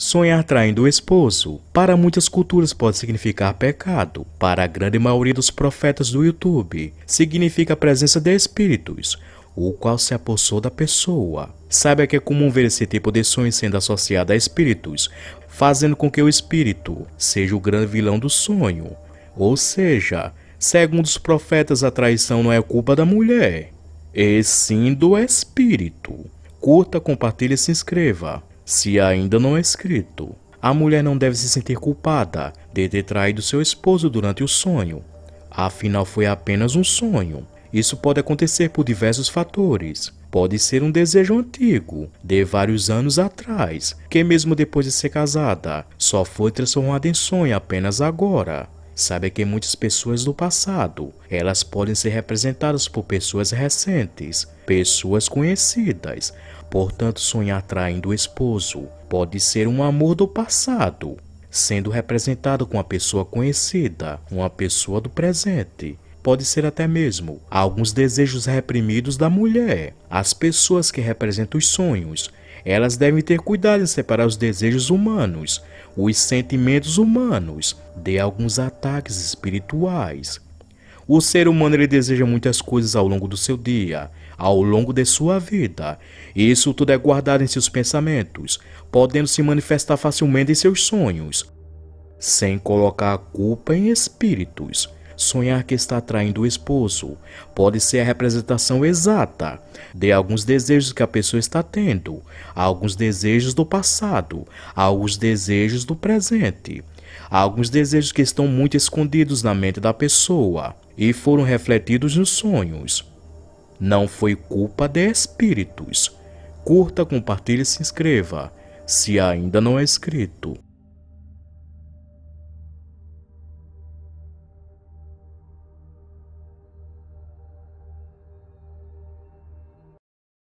Sonhar traindo o esposo, para muitas culturas pode significar pecado. Para a grande maioria dos profetas do YouTube, significa a presença de espíritos, o qual se apossou da pessoa. Saiba que é comum ver esse tipo de sonho sendo associado a espíritos, fazendo com que o espírito seja o grande vilão do sonho. Ou seja, segundo os profetas, a traição não é culpa da mulher, e sim do espírito. Curta, compartilhe e se inscreva. Se ainda não é escrito, a mulher não deve se sentir culpada de ter traído seu esposo durante o sonho. Afinal, foi apenas um sonho. Isso pode acontecer por diversos fatores. Pode ser um desejo antigo, de vários anos atrás, que mesmo depois de ser casada, só foi transformada em sonho apenas agora. Sabe que muitas pessoas do passado, elas podem ser representadas por pessoas recentes, pessoas conhecidas. Portanto, sonhar traindo o esposo pode ser um amor do passado, sendo representado com uma pessoa conhecida, uma pessoa do presente. Pode ser até mesmo alguns desejos reprimidos da mulher. As pessoas que representam os sonhos elas devem ter cuidado em separar os desejos humanos, os sentimentos humanos, de alguns ataques espirituais. O ser humano ele deseja muitas coisas ao longo do seu dia, ao longo de sua vida. Isso tudo é guardado em seus pensamentos, podendo se manifestar facilmente em seus sonhos, sem colocar a culpa em espíritos. Sonhar que está traindo o esposo pode ser a representação exata de alguns desejos que a pessoa está tendo, alguns desejos do passado, alguns desejos do presente, alguns desejos que estão muito escondidos na mente da pessoa e foram refletidos nos sonhos. Não foi culpa de espíritos. Curta, compartilhe e se inscreva, se ainda não é inscrito.